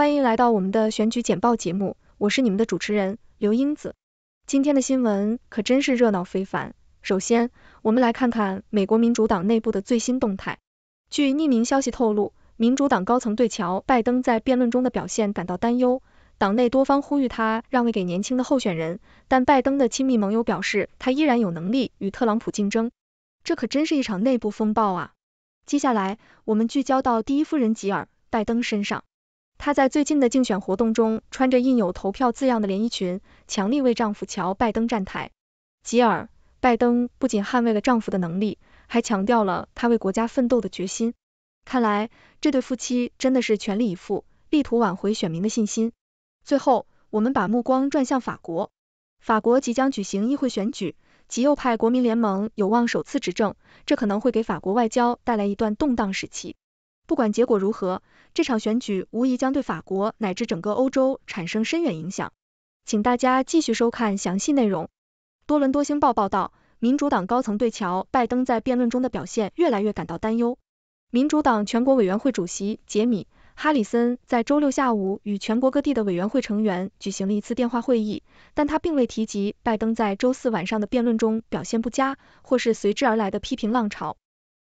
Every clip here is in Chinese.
欢迎来到我们的选举简报节目，我是你们的主持人刘英子。今天的新闻可真是热闹非凡。首先，我们来看看美国民主党内部的最新动态。据匿名消息透露，民主党高层对乔拜登在辩论中的表现感到担忧，党内多方呼吁他让位给年轻的候选人，但拜登的亲密盟友表示他依然有能力与特朗普竞争。这可真是一场内部风暴啊！接下来，我们聚焦到第一夫人吉尔拜登身上。她在最近的竞选活动中穿着印有投票字样的连衣裙，强力为丈夫乔拜登站台。吉尔·拜登不仅捍卫了丈夫的能力，还强调了他为国家奋斗的决心。看来这对夫妻真的是全力以赴，力图挽回选民的信心。最后，我们把目光转向法国，法国即将举行议会选举，极右派国民联盟有望首次执政，这可能会给法国外交带来一段动荡时期。不管结果如何。这场选举无疑将对法国乃至整个欧洲产生深远影响，请大家继续收看详细内容。多伦多星报报道，民主党高层对乔·拜登在辩论中的表现越来越感到担忧。民主党全国委员会主席杰米·哈里森在周六下午与全国各地的委员会成员举行了一次电话会议，但他并未提及拜登在周四晚上的辩论中表现不佳或是随之而来的批评浪潮。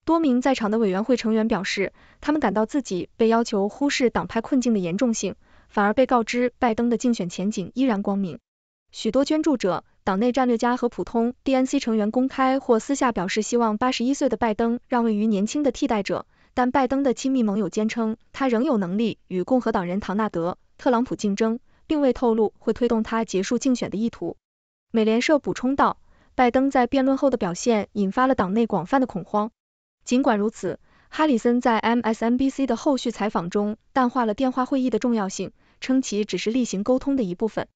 多名在场的委员会成员表示，他们感到自己被要求忽视党派困境的严重性，反而被告知拜登的竞选前景依然光明。许多捐助者、党内战略家和普通 DNC 成员公开或私下表示，希望八十一岁的拜登让位于年轻的替代者。但拜登的亲密盟友坚称，他仍有能力与共和党人唐纳德·特朗普竞争，并未透露会推动他结束竞选的意图。美联社补充道，拜登在辩论后的表现引发了党内广泛的恐慌。尽管如此，哈里森在 MSNBC 的后续采访中淡化了电话会议的重要性，称其只是例行沟通的一部分。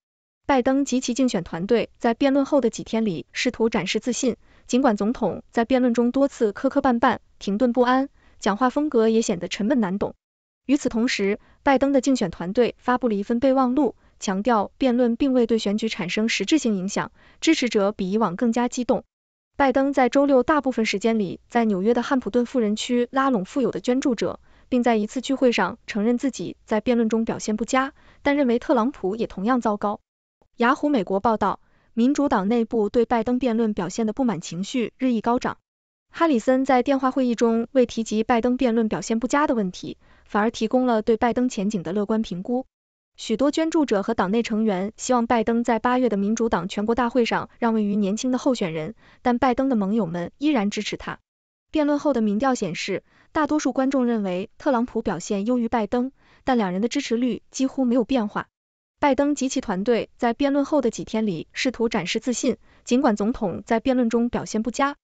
拜登及其竞选团队在辩论后的几天里试图展示自信，尽管总统在辩论中多次磕磕绊绊、停顿不安，讲话风格也显得沉闷难懂。与此同时，拜登的竞选团队发布了一份备忘录，强调辩论并未对选举产生实质性影响，支持者比以往更加激动。拜登在周六大部分时间里在纽约的汉普顿富人区拉拢富有的捐助者，并在一次聚会上承认自己在辩论中表现不佳，但认为特朗普也同样糟糕。雅虎美国报道，民主党内部对拜登辩论表现的不满情绪日益高涨。哈里森在电话会议中未提及拜登辩论表现不佳的问题，反而提供了对拜登前景的乐观评估。许多捐助者和党内成员希望拜登在八月的民主党全国大会上让位于年轻的候选人，但拜登的盟友们依然支持他。辩论后的民调显示，大多数观众认为特朗普表现优于拜登，但两人的支持率几乎没有变化。拜登及其团队在辩论后的几天里试图展示自信，尽管总统在辩论中表现不佳。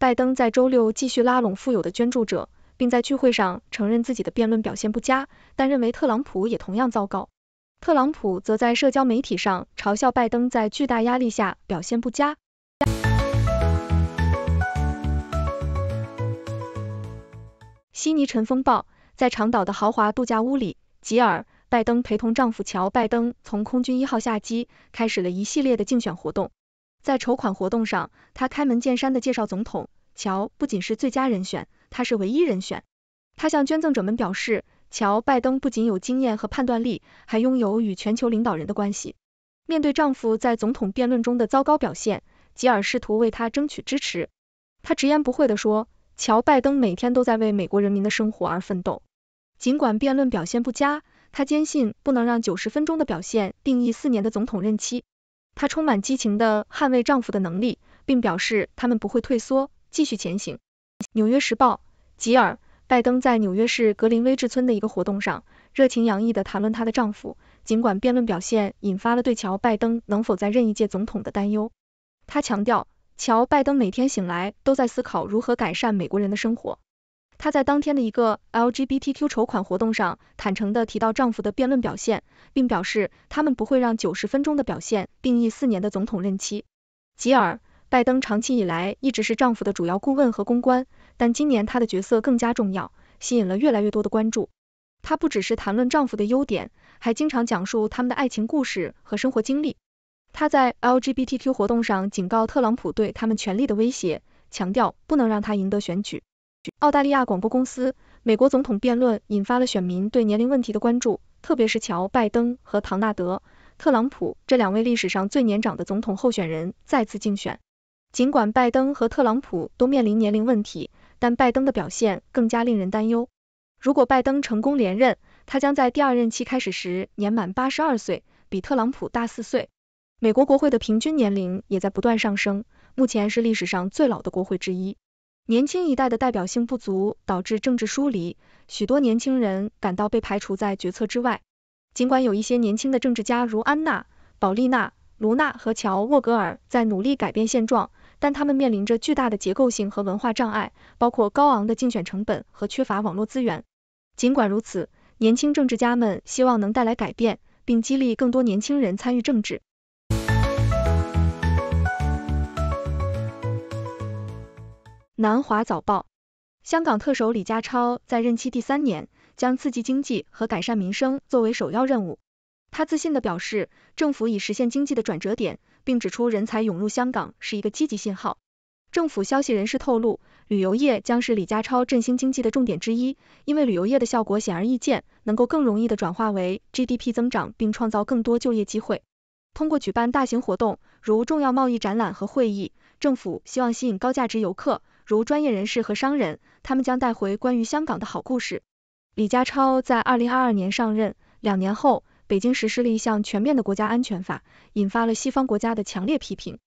拜登在周六继续拉拢富有的捐助者，并在聚会上承认自己的辩论表现不佳，但认为特朗普也同样糟糕。特朗普则在社交媒体上嘲笑拜登在巨大压力下表现不佳。悉尼尘风暴在长岛的豪华度假屋里，吉尔·拜登陪同丈夫乔·拜登从空军一号下机，开始了一系列的竞选活动。在筹款活动上，他开门见山地介绍总统乔不仅是最佳人选，他是唯一人选。他向捐赠者们表示。乔·拜登不仅有经验和判断力，还拥有与全球领导人的关系。面对丈夫在总统辩论中的糟糕表现，吉尔试图为他争取支持。他直言不讳地说：“乔·拜登每天都在为美国人民的生活而奋斗。尽管辩论表现不佳，他坚信不能让九十分钟的表现定义四年的总统任期。他充满激情地捍卫丈夫的能力，并表示他们不会退缩，继续前行。”《纽约时报》，吉尔。拜登在纽约市格林威治村的一个活动上，热情洋溢地谈论她的丈夫，尽管辩论表现引发了对乔拜登能否在任意届总统的担忧。她强调，乔拜登每天醒来都在思考如何改善美国人的生活。她在当天的一个 LGBTQ 筹款活动上，坦诚地提到丈夫的辩论表现，并表示他们不会让九十分钟的表现定义四年的总统任期。吉尔。拜登长期以来一直是丈夫的主要顾问和公关，但今年他的角色更加重要，吸引了越来越多的关注。他不只是谈论丈夫的优点，还经常讲述他们的爱情故事和生活经历。他在 LGBTQ 活动上警告特朗普对他们权力的威胁，强调不能让他赢得选举。澳大利亚广播公司，美国总统辩论引发了选民对年龄问题的关注，特别是乔·拜登和唐纳德·特朗普这两位历史上最年长的总统候选人再次竞选。尽管拜登和特朗普都面临年龄问题，但拜登的表现更加令人担忧。如果拜登成功连任，他将在第二任期开始时年满八十二岁，比特朗普大四岁。美国国会的平均年龄也在不断上升，目前是历史上最老的国会之一。年轻一代的代表性不足导致政治疏离，许多年轻人感到被排除在决策之外。尽管有一些年轻的政治家如安娜、保利娜、卢娜和乔沃格尔在努力改变现状。但他们面临着巨大的结构性和文化障碍，包括高昂的竞选成本和缺乏网络资源。尽管如此，年轻政治家们希望能带来改变，并激励更多年轻人参与政治。南华早报，香港特首李家超在任期第三年，将刺激经济和改善民生作为首要任务。他自信地表示，政府已实现经济的转折点。并指出人才涌入香港是一个积极信号。政府消息人士透露，旅游业将是李家超振兴经济的重点之一，因为旅游业的效果显而易见，能够更容易的转化为 GDP 增长，并创造更多就业机会。通过举办大型活动，如重要贸易展览和会议，政府希望吸引高价值游客，如专业人士和商人，他们将带回关于香港的好故事。李家超在二零二二年上任，两年后。北京实施了一项全面的国家安全法，引发了西方国家的强烈批评。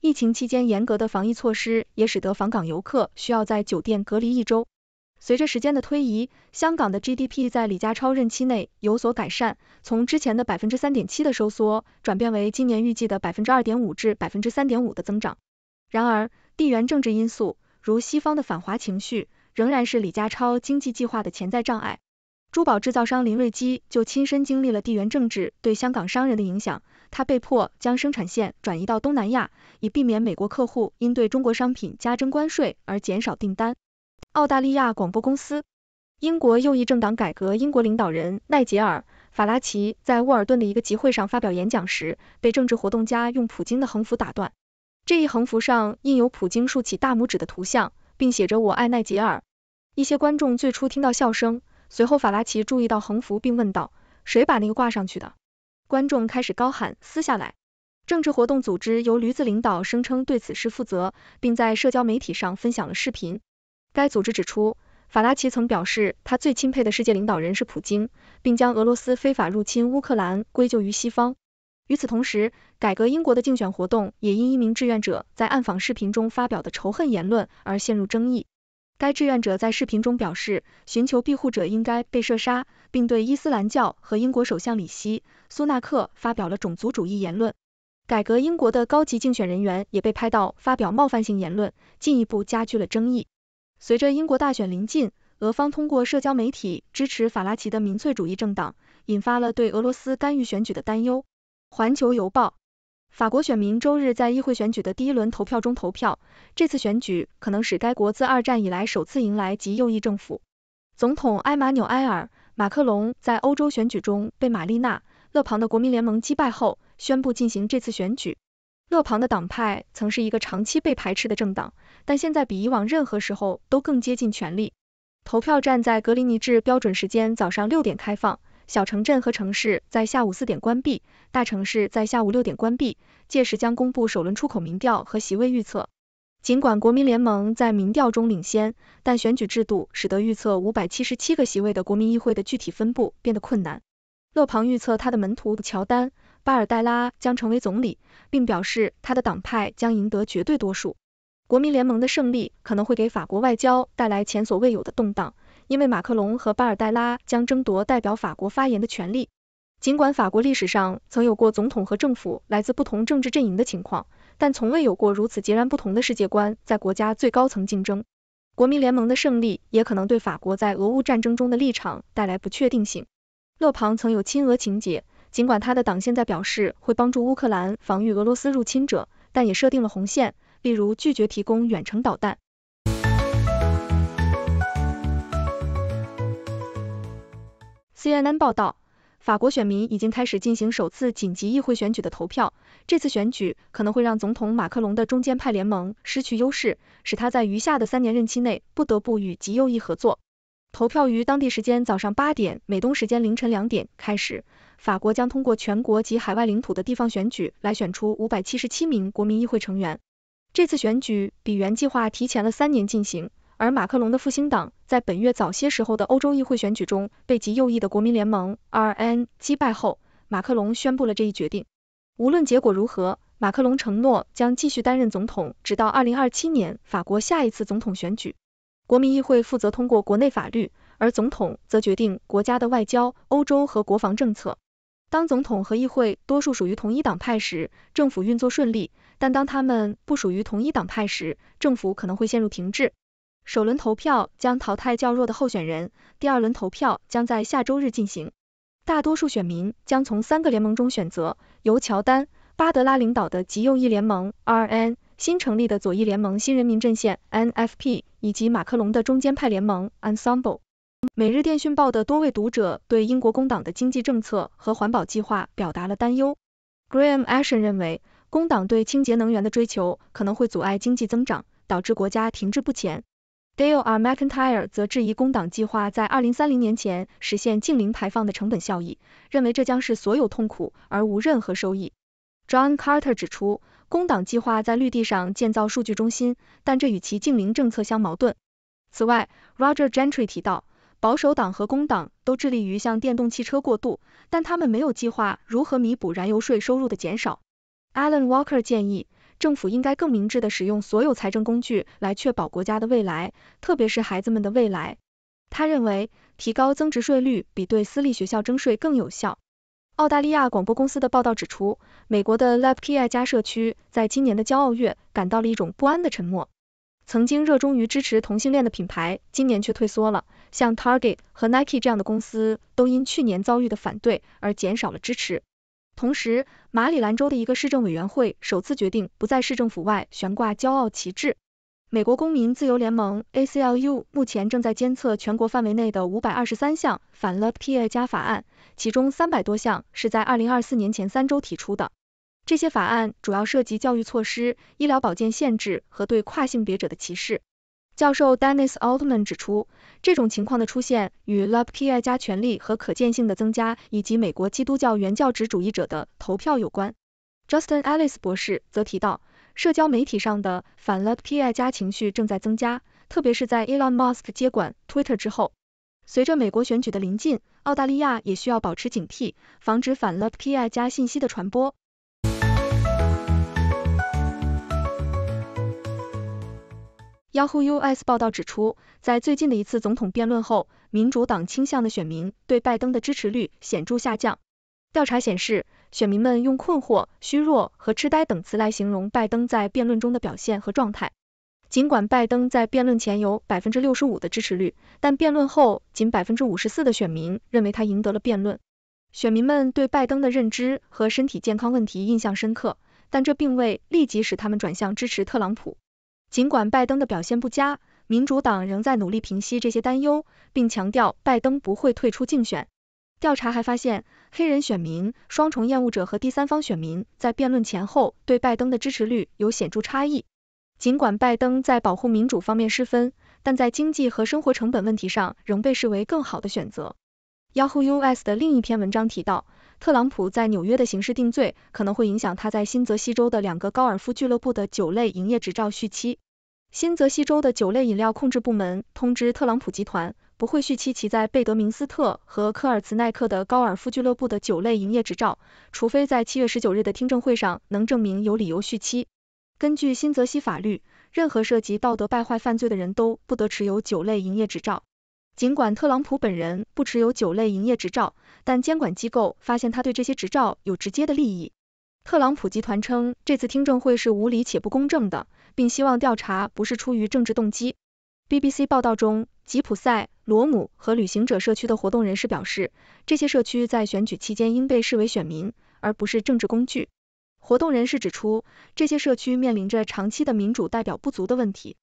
疫情期间严格的防疫措施也使得访港游客需要在酒店隔离一周。随着时间的推移，香港的 GDP 在李家超任期内有所改善，从之前的百分之三点七的收缩，转变为今年预计的百分之二点五至百分之三点五的增长。然而，地缘政治因素如西方的反华情绪，仍然是李家超经济计划的潜在障碍。珠宝制造商林瑞基就亲身经历了地缘政治对香港商人的影响，他被迫将生产线转移到东南亚，以避免美国客户因对中国商品加征关税而减少订单。澳大利亚广播公司，英国右翼政党改革英国领导人奈杰尔·法拉奇在沃尔顿的一个集会上发表演讲时，被政治活动家用普京的横幅打断。这一横幅上印有普京竖起大拇指的图像，并写着“我爱奈杰尔”。一些观众最初听到笑声。随后，法拉奇注意到横幅，并问道：“谁把那个挂上去的？”观众开始高喊“撕下来”。政治活动组织由驴子领导，声称对此事负责，并在社交媒体上分享了视频。该组织指出，法拉奇曾表示他最钦佩的世界领导人是普京，并将俄罗斯非法入侵乌克兰归咎于西方。与此同时，改革英国的竞选活动也因一名志愿者在暗访视频中发表的仇恨言论而陷入争议。该志愿者在视频中表示，寻求庇护者应该被射杀，并对伊斯兰教和英国首相里希·苏纳克发表了种族主义言论。改革英国的高级竞选人员也被拍到发表冒犯性言论，进一步加剧了争议。随着英国大选临近，俄方通过社交媒体支持法拉奇的民粹主义政党，引发了对俄罗斯干预选举的担忧。环球邮报。法国选民周日在议会选举的第一轮投票中投票。这次选举可能使该国自二战以来首次迎来极右翼政府。总统埃马纽埃尔·马克龙在欧洲选举中被玛丽娜·勒庞的国民联盟击败后，宣布进行这次选举。勒庞的党派曾是一个长期被排斥的政党，但现在比以往任何时候都更接近权力。投票站在格林尼治标准时间早上六点开放。小城镇和城市在下午四点关闭，大城市在下午六点关闭。届时将公布首轮出口民调和席位预测。尽管国民联盟在民调中领先，但选举制度使得预测五百七十七个席位的国民议会的具体分布变得困难。勒庞预测他的门徒乔丹·巴尔代拉将成为总理，并表示他的党派将赢得绝对多数。国民联盟的胜利可能会给法国外交带来前所未有的动荡。因为马克龙和巴尔代拉将争夺代表法国发言的权利。尽管法国历史上曾有过总统和政府来自不同政治阵营的情况，但从未有过如此截然不同的世界观在国家最高层竞争。国民联盟的胜利也可能对法国在俄乌战争中的立场带来不确定性。勒庞曾有亲俄情节，尽管他的党现在表示会帮助乌克兰防御俄罗斯入侵者，但也设定了红线，例如拒绝提供远程导弹。CNN 报道，法国选民已经开始进行首次紧急议会选举的投票。这次选举可能会让总统马克龙的中间派联盟失去优势，使他在余下的三年任期内不得不与极右翼合作。投票于当地时间早上八点（美东时间凌晨两点）开始。法国将通过全国及海外领土的地方选举来选出五百七十七名国民议会成员。这次选举比原计划提前了三年进行。而马克龙的复兴党在本月早些时候的欧洲议会选举中被极右翼的国民联盟 （RN） 击败后，马克龙宣布了这一决定。无论结果如何，马克龙承诺将继续担任总统，直到二零二七年法国下一次总统选举。国民议会负责通过国内法律，而总统则决定国家的外交、欧洲和国防政策。当总统和议会多数属于同一党派时，政府运作顺利；但当他们不属于同一党派时，政府可能会陷入停滞。首轮投票将淘汰较弱的候选人，第二轮投票将在下周日进行。大多数选民将从三个联盟中选择：由乔丹·巴德拉领导的极右翼联盟 RN、新成立的左翼联盟新人民阵线 NFP 以及马克龙的中间派联盟 Ensemble。《每日电讯报》的多位读者对英国工党的经济政策和环保计划表达了担忧。Graham Ashton 认为，工党对清洁能源的追求可能会阻碍经济增长，导致国家停滞不前。Dale R. McIntyre 则质疑工党计划在二零三零年前实现净零排放的成本效益，认为这将是所有痛苦而无任何收益。John Carter 指出，工党计划在绿地上建造数据中心，但这与其净零政策相矛盾。此外，Roger Gentry 提到，保守党和工党都致力于向电动汽车过渡，但他们没有计划如何弥补燃油税收入的减少。Alan Walker 建议。政府应该更明智的使用所有财政工具来确保国家的未来，特别是孩子们的未来。他认为提高增值税率比对私立学校征税更有效。澳大利亚广播公司的报道指出，美国的 l k i t 加社区在今年的骄傲月感到了一种不安的沉默。曾经热衷于支持同性恋的品牌，今年却退缩了，像 Target 和 Nike 这样的公司都因去年遭遇的反对而减少了支持。同时，马里兰州的一个市政委员会首次决定不在市政府外悬挂骄傲旗帜。美国公民自由联盟 （ACLU） 目前正在监测全国范围内的五百二十三项反 l p b a 加法案，其中三百多项是在二零二四年前三周提出的。这些法案主要涉及教育措施、医疗保健限制和对跨性别者的歧视。教授 Dennis Altman 指出，这种情况的出现与 LPI 加权力和可见性的增加，以及美国基督教原教旨主义者的投票有关。Justin Ellis 博士则提到，社交媒体上的反 LPI 加情绪正在增加，特别是在 Elon Musk 接管 Twitter 之后。随着美国选举的临近，澳大利亚也需要保持警惕，防止反 LPI 加信息的传播。Yahoo US 报道指出，在最近的一次总统辩论后，民主党倾向的选民对拜登的支持率显著下降。调查显示，选民们用困惑、虚弱和痴呆等词来形容拜登在辩论中的表现和状态。尽管拜登在辩论前有百分之六十五的支持率，但辩论后仅百分之五十四的选民认为他赢得了辩论。选民们对拜登的认知和身体健康问题印象深刻，但这并未立即使他们转向支持特朗普。尽管拜登的表现不佳，民主党仍在努力平息这些担忧，并强调拜登不会退出竞选。调查还发现，黑人选民、双重厌恶者和第三方选民在辩论前后对拜登的支持率有显著差异。尽管拜登在保护民主方面失分，但在经济和生活成本问题上仍被视为更好的选择。Yahoo US 的另一篇文章提到。特朗普在纽约的刑事定罪，可能会影响他在新泽西州的两个高尔夫俱乐部的酒类营业执照续期。新泽西州的酒类饮料控制部门通知特朗普集团，不会续期其在贝德明斯特和科尔茨耐克的高尔夫俱乐部的酒类营业执照，除非在七月十九日的听证会上能证明有理由续期。根据新泽西法律，任何涉及道德败坏犯罪的人都不得持有酒类营业执照。尽管特朗普本人不持有酒类营业执照，但监管机构发现他对这些执照有直接的利益。特朗普集团称这次听证会是无理且不公正的，并希望调查不是出于政治动机。BBC 报道中，吉普赛、罗姆和旅行者社区的活动人士表示，这些社区在选举期间应被视为选民，而不是政治工具。活动人士指出，这些社区面临着长期的民主代表不足的问题。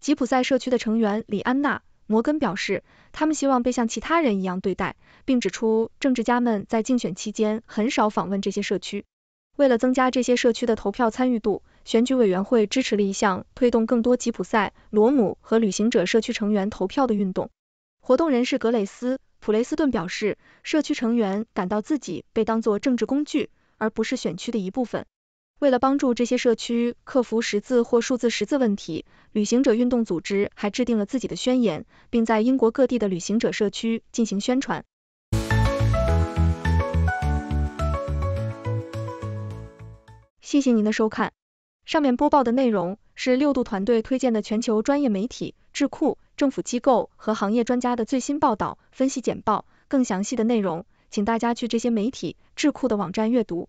吉普赛社区的成员李安娜。摩根表示，他们希望被像其他人一样对待，并指出政治家们在竞选期间很少访问这些社区。为了增加这些社区的投票参与度，选举委员会支持了一项推动更多吉普赛、罗姆和旅行者社区成员投票的运动。活动人士格雷斯·普雷斯顿表示，社区成员感到自己被当作政治工具，而不是选区的一部分。为了帮助这些社区克服识字或数字识字问题，旅行者运动组织还制定了自己的宣言，并在英国各地的旅行者社区进行宣传。谢谢您的收看，上面播报的内容是六度团队推荐的全球专业媒体、智库、政府机构和行业专家的最新报道、分析简报。更详细的内容，请大家去这些媒体、智库的网站阅读。